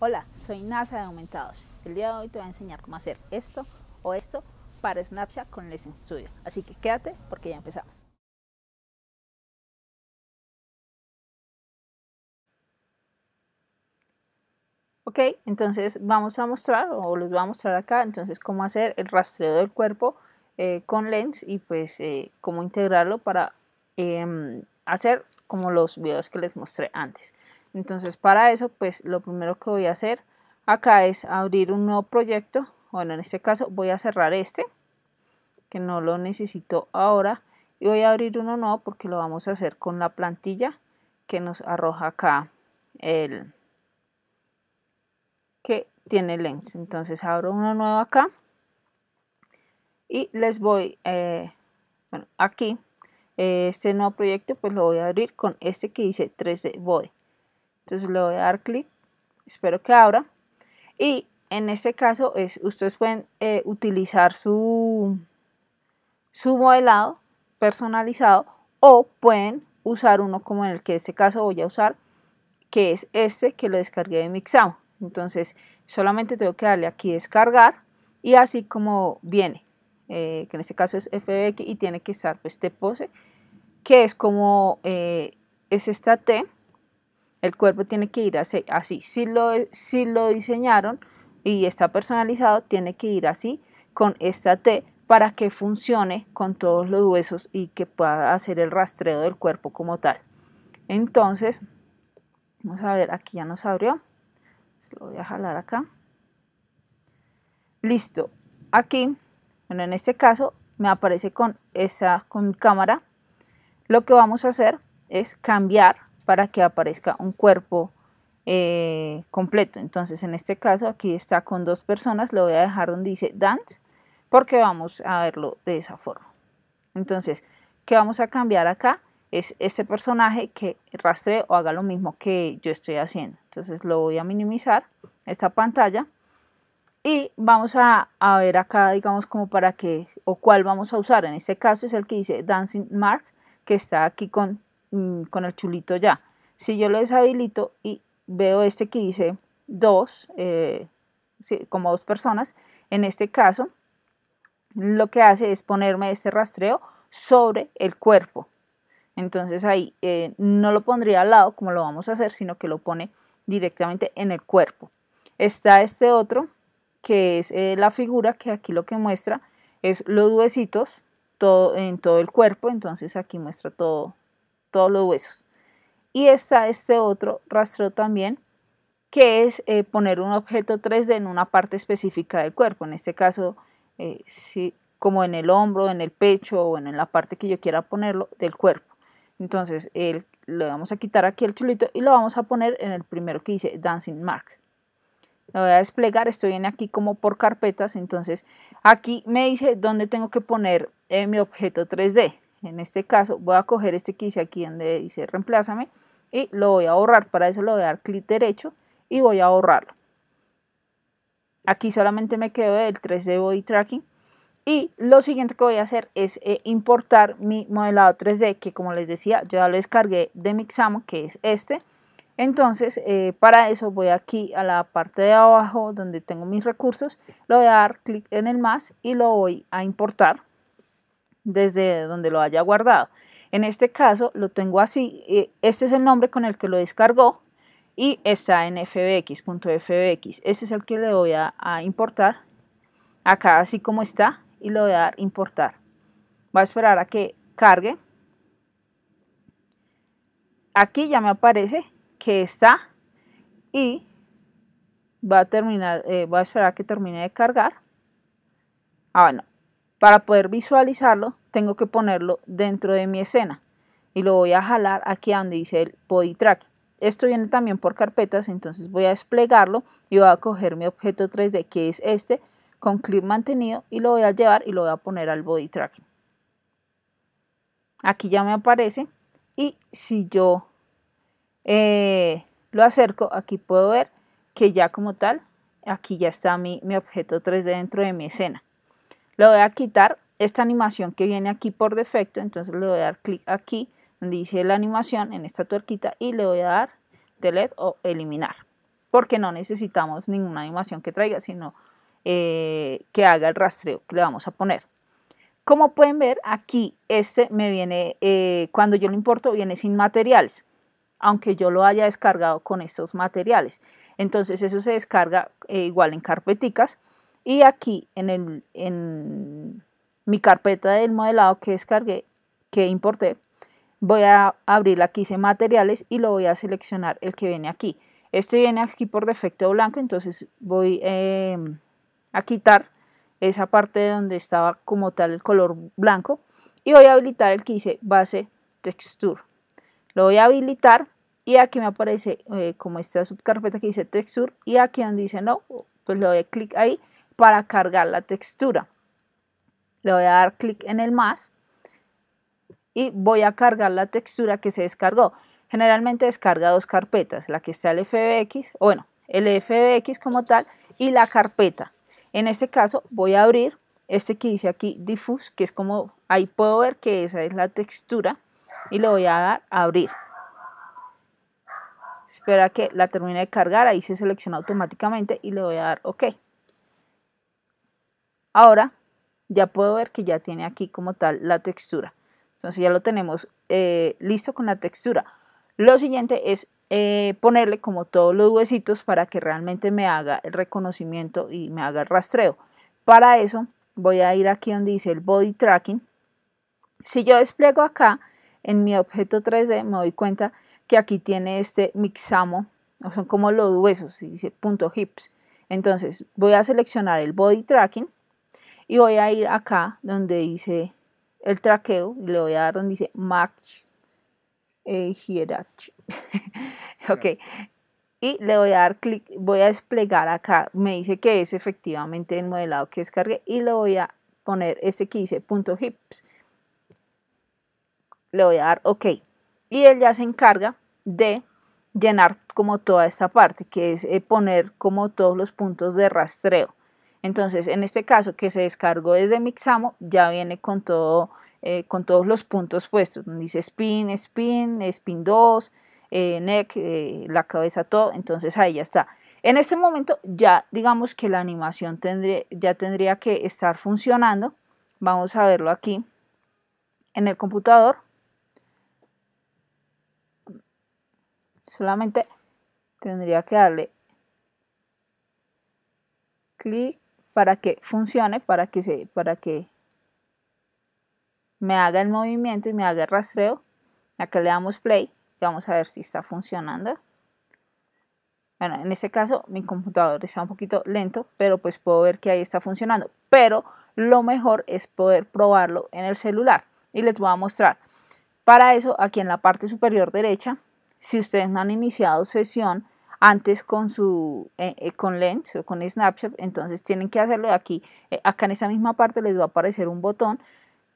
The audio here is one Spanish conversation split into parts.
Hola, soy NASA de Aumentados. El día de hoy te voy a enseñar cómo hacer esto o esto para Snapchat con Lens Studio. Así que quédate porque ya empezamos. Ok, entonces vamos a mostrar o les voy a mostrar acá entonces cómo hacer el rastreo del cuerpo eh, con Lens y pues eh, cómo integrarlo para em, hacer como los videos que les mostré antes. Entonces para eso, pues lo primero que voy a hacer acá es abrir un nuevo proyecto. Bueno, en este caso voy a cerrar este, que no lo necesito ahora. Y voy a abrir uno nuevo porque lo vamos a hacer con la plantilla que nos arroja acá el que tiene Lens. Entonces abro uno nuevo acá y les voy, eh, bueno, aquí, eh, este nuevo proyecto pues lo voy a abrir con este que dice 3D entonces le voy a dar clic, espero que abra. Y en este caso es, ustedes pueden eh, utilizar su, su modelado personalizado o pueden usar uno como en el que en este caso voy a usar, que es este que lo descargué de Mixamo. Entonces solamente tengo que darle aquí descargar y así como viene, eh, que en este caso es FBX y tiene que estar pues, este pose, que es como eh, es esta T el cuerpo tiene que ir así. Si, lo, lo diseñaron y está personalizado, tiene que ir así con esta T para que funcione con todos los huesos y que pueda hacer el rastreo del cuerpo como tal. Entonces, vamos a ver, aquí ya nos abrió. Se lo voy a jalar acá. Listo. Aquí, bueno, en este caso me aparece con esa con mi cámara. Lo que vamos a hacer es cambiar para que aparezca un cuerpo eh, completo. Entonces, en este caso, aquí está con dos personas, lo voy a dejar donde dice dance, porque vamos a verlo de esa forma. Entonces, ¿qué vamos a cambiar acá? Es este personaje que rastre o haga lo mismo que yo estoy haciendo. Entonces, lo voy a minimizar, esta pantalla, y vamos a, a ver acá, digamos, como para qué o cuál vamos a usar. En este caso es el que dice Dancing Mark, que está aquí con Mm, con el chulito ya. Si yo lo deshabilito y veo este que dice dos, eh, como dos personas, en este caso, lo que hace es ponerme este rastreo sobre el cuerpo. Entonces ahí eh, no lo pondría al lado como lo vamos a hacer, sino que lo pone directamente en el cuerpo. Está este otro, que es eh, la figura, que aquí lo que muestra es los huesitos todo, en todo el cuerpo. Entonces aquí muestra todo, todos los huesos. Y está este otro rastreo también, que es eh, poner un objeto 3D en una parte específica del cuerpo, en este caso, eh, si, como en el hombro, en el pecho o en la parte que yo quiera ponerlo del cuerpo. Entonces, le vamos a quitar aquí el chulito y lo vamos a poner en el primero que dice Dancing Mark. Lo voy a desplegar, esto viene aquí como por carpetas, entonces aquí me dice dónde tengo que poner eh, mi objeto 3D en este caso voy a coger este que aquí donde dice reemplázame y lo voy a borrar, para eso le voy a dar clic derecho y voy a borrarlo. Aquí solamente me quedo el 3D Body Tracking y lo siguiente que voy a hacer es eh, importar mi modelado 3D que como les decía yo ya lo descargué de Mixamo que es este. Entonces eh, para eso voy aquí a la parte de abajo donde tengo mis recursos, le voy a dar clic en el más y lo voy a importar desde donde lo haya guardado. En este caso lo tengo así, este es el nombre con el que lo descargó y está en fbx.fbx. Este es el que le voy a, importar, acá así como está, y lo voy a dar importar. Voy a esperar a que cargue. Aquí ya me aparece que está y va a terminar, va eh, voy a esperar a que termine de cargar. Ah, bueno, para poder visualizarlo, tengo que ponerlo dentro de mi escena y lo voy a jalar aquí donde dice el body track. Esto viene también por carpetas, entonces voy a desplegarlo y voy a coger mi objeto 3D que es este con clic mantenido y lo voy a llevar y lo voy a poner al body track. Aquí ya me aparece y si yo eh, lo acerco, aquí puedo ver que ya como tal, aquí ya está mi, mi objeto 3D dentro de mi escena. Le voy a quitar esta animación que viene aquí por defecto, entonces le voy a dar clic aquí donde dice la animación en esta tuerquita y le voy a dar delete o eliminar, porque no necesitamos ninguna animación que traiga, sino eh, que haga el rastreo que le vamos a poner. Como pueden ver, aquí este me viene, eh, cuando yo lo importo, viene sin materiales, aunque yo lo haya descargado con estos materiales. Entonces eso se descarga eh, igual en carpeticas y aquí en, el, mi carpeta del modelado que descargué, que importé, voy a abrir la que hice materiales y lo voy a seleccionar el que viene aquí. Este viene aquí por defecto blanco, entonces voy eh, a quitar esa parte donde estaba como tal el color blanco y voy a habilitar el que dice base texture. Lo voy a habilitar y aquí me aparece eh, como esta subcarpeta que dice texture y aquí donde dice no, pues le doy clic ahí para cargar la textura. Le voy a dar clic en el más y voy a cargar la textura que se descargó. Generalmente descarga dos carpetas, la que está el FBX, bueno, el FBX como tal y la carpeta. En este caso voy a abrir este que dice aquí diffuse, que es como ahí puedo ver que esa es la textura y le voy a dar abrir. Espera que la termine de cargar, ahí se selecciona automáticamente y le voy a dar OK. Ahora ya puedo ver que ya tiene aquí como tal la textura. Entonces ya lo tenemos eh, listo con la textura. Lo siguiente es eh, ponerle como todos los huesitos para que realmente me haga el reconocimiento y me haga el rastreo. Para eso voy a ir aquí donde dice el body tracking. Si yo despliego acá en mi objeto 3D me doy cuenta que aquí tiene este mixamo, son como los huesos, dice punto hips. Entonces voy a seleccionar el body tracking y voy a ir acá donde dice el traqueo. Y le voy a dar donde dice Match eh, ok. Y le voy a dar clic, voy a desplegar acá. Me dice que es efectivamente el modelado que descargué. Y le voy a poner este que dice punto .hips. Le voy a dar OK. Y él ya se encarga de llenar como toda esta parte, que es eh, poner como todos los puntos de rastreo. Entonces, en este caso que se descargó desde Mixamo, ya viene con, todo, eh, con todos los puntos puestos. Dice spin, spin, spin 2, eh, neck, eh, la cabeza, todo. Entonces ahí ya está. En este momento ya digamos que la animación tendría, ya tendría que estar funcionando. Vamos a verlo aquí en el computador. Solamente tendría que darle clic para que funcione, para que, se, para que me haga el movimiento y me haga el rastreo. Acá le damos play y vamos a ver si está funcionando. Bueno, en este caso mi computador está un poquito lento, pero pues puedo ver que ahí está funcionando. Pero lo mejor es poder probarlo en el celular y les voy a mostrar. Para eso, aquí en la parte superior derecha, si ustedes no han iniciado sesión, antes con su eh, eh, con Lens o con Snapchat, entonces tienen que hacerlo aquí. Eh, acá en esa misma parte les va a aparecer un botón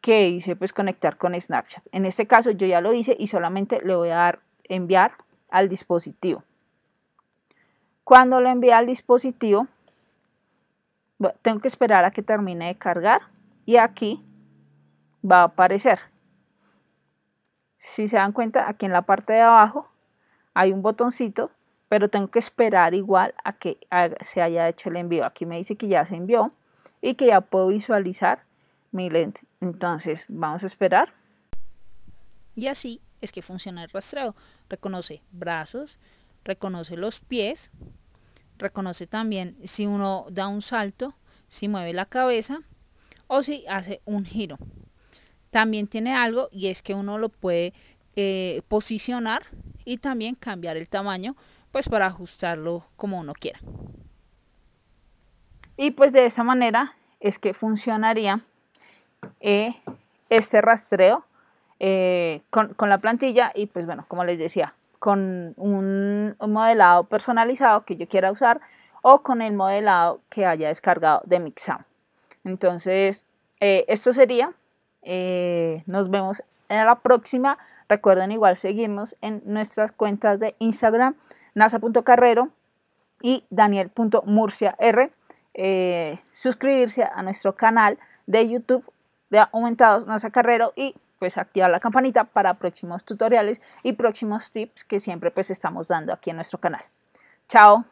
que dice pues conectar con Snapchat. En este caso yo ya lo hice y solamente le voy a dar enviar al dispositivo. Cuando lo envíe al dispositivo, tengo que esperar a que termine de cargar y aquí va a aparecer. Si se dan cuenta, aquí en la parte de abajo hay un botoncito pero tengo que esperar igual a que se haya hecho el envío. Aquí me dice que ya se envió y que ya puedo visualizar mi lente. Entonces, vamos a esperar. Y así es que funciona el rastreo. Reconoce brazos, reconoce los pies, reconoce también si uno da un salto, si mueve la cabeza o si hace un giro. También tiene algo y es que uno lo puede eh, posicionar y también cambiar el tamaño pues para ajustarlo como uno quiera. Y pues de esa manera es que funcionaría eh, este rastreo eh, con, la plantilla y pues bueno, como les decía, con un, modelado personalizado que yo quiera usar o con el modelado que haya descargado de Mixam. Entonces, eh, esto sería. nos vemos en la próxima. Recuerden igual seguirnos en nuestras cuentas de Instagram nasa.carrero y daniel.murciar. Eh, suscribirse a nuestro canal de YouTube de Aumentados NASA Carrero y pues activar la campanita para próximos tutoriales y próximos tips que siempre pues estamos dando aquí en nuestro canal. Chao.